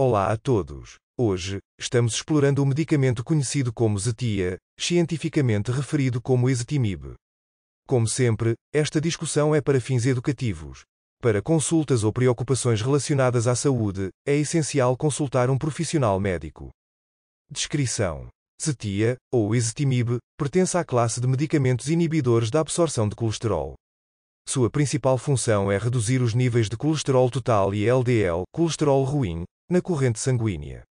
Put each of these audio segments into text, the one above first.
Olá a todos. Hoje, estamos explorando o um medicamento conhecido como Zetia, cientificamente referido como ezetimib. Como sempre, esta discussão é para fins educativos. Para consultas ou preocupações relacionadas à saúde, é essencial consultar um profissional médico. Descrição: Zetia, ou ezetimib, pertence à classe de medicamentos inibidores da absorção de colesterol. Sua principal função é reduzir os níveis de colesterol total e LDL, colesterol ruim, na corrente sanguínea.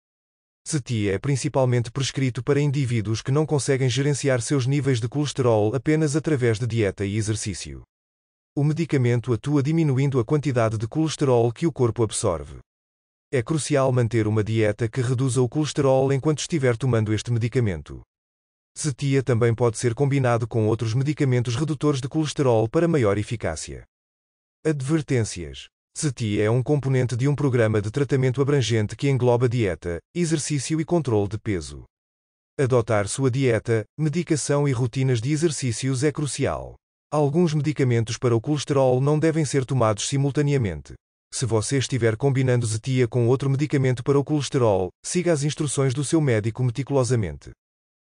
CETI é principalmente prescrito para indivíduos que não conseguem gerenciar seus níveis de colesterol apenas através de dieta e exercício. O medicamento atua diminuindo a quantidade de colesterol que o corpo absorve. É crucial manter uma dieta que reduza o colesterol enquanto estiver tomando este medicamento. CETIA é também pode ser combinado com outros medicamentos redutores de colesterol para maior eficácia. Advertências: CETI é um componente de um programa de tratamento abrangente que engloba dieta, exercício e controle de peso. Adotar sua dieta, medicação e rotinas de exercícios é crucial. Alguns medicamentos para o colesterol não devem ser tomados simultaneamente. Se você estiver combinando zetia com outro medicamento para o colesterol, siga as instruções do seu médico meticulosamente.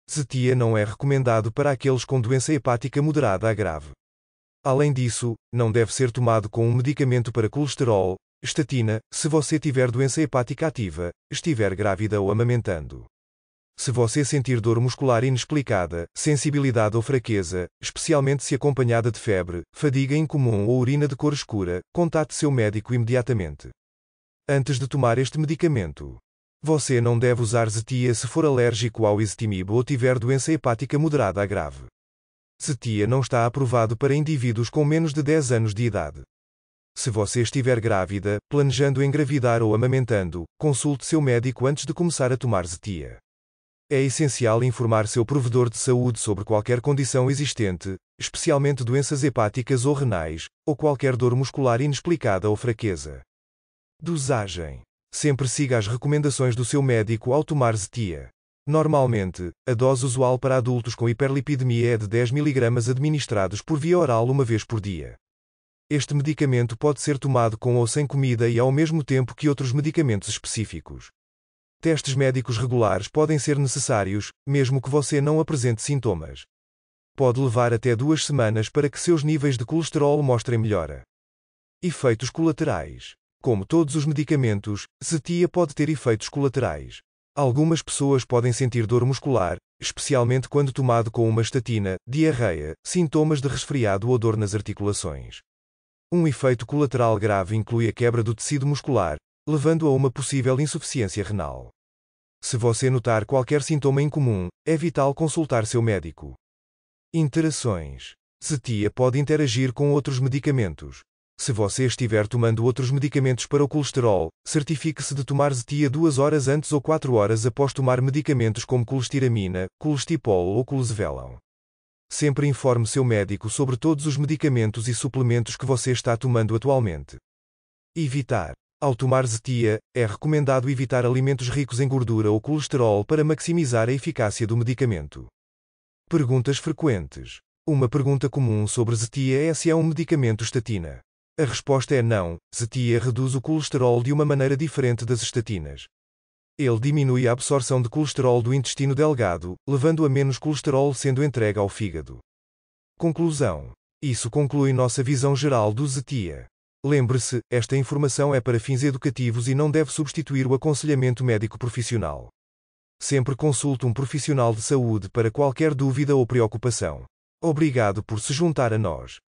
Zetia não é recomendado para aqueles com doença hepática moderada a grave. Além disso, não deve ser tomado com um medicamento para colesterol, estatina, se você tiver doença hepática ativa, estiver grávida ou amamentando. Se você sentir dor muscular inexplicada, sensibilidade ou fraqueza, especialmente se acompanhada de febre, fadiga incomum ou urina de cor escura, contate seu médico imediatamente. Antes de tomar este medicamento, você não deve usar zetia se for alérgico ao ezetimibo ou tiver doença hepática moderada a grave. CETIA não está aprovado para indivíduos com menos de 10 anos de idade. Se você estiver grávida, planejando engravidar ou amamentando, consulte seu médico antes de começar a tomar ZETIA. É essencial informar seu provedor de saúde sobre qualquer condição existente, especialmente doenças hepáticas ou renais, ou qualquer dor muscular inexplicada ou fraqueza. Dosagem. Sempre siga as recomendações do seu médico ao tomar ZETIA. Normalmente, a dose usual para adultos com hiperlipidemia é de 10 mg administrados por via oral uma vez por dia. Este medicamento pode ser tomado com ou sem comida e ao mesmo tempo que outros medicamentos específicos. Testes médicos regulares podem ser necessários, mesmo que você não apresente sintomas. Pode levar até duas semanas para que seus níveis de colesterol mostrem melhora. Efeitos colaterais. Como todos os medicamentos, Zetia pode ter efeitos colaterais. Algumas pessoas podem sentir dor muscular, especialmente quando tomado com uma estatina, diarreia, sintomas de resfriado ou dor nas articulações. Um efeito colateral grave inclui a quebra do tecido muscular, levando a uma possível insuficiência renal. Se você notar qualquer sintoma incomum, é vital consultar seu médico. Interações. Cetia pode interagir com outros medicamentos, se você estiver tomando outros medicamentos para o colesterol, certifique-se de tomar zetia duas horas antes ou quatro horas após tomar medicamentos como colestiramina, colestipol ou colesvelão. Sempre informe seu médico sobre todos os medicamentos e suplementos que você está tomando atualmente. Evitar. Ao tomar zetia, é recomendado evitar alimentos ricos em gordura ou colesterol para maximizar a eficácia do medicamento. Perguntas frequentes. Uma pergunta comum sobre zetia é se é um medicamento estatina. A resposta é não. Zetia reduz o colesterol de uma maneira diferente das estatinas. Ele diminui a absorção de colesterol do intestino delgado, levando a menos colesterol sendo entregue ao fígado. Conclusão. Isso conclui nossa visão geral do Zetia. Lembre-se, esta informação é para fins educativos e não deve substituir o aconselhamento médico profissional. Sempre consulte um profissional de saúde para qualquer dúvida ou preocupação. Obrigado por se juntar a nós.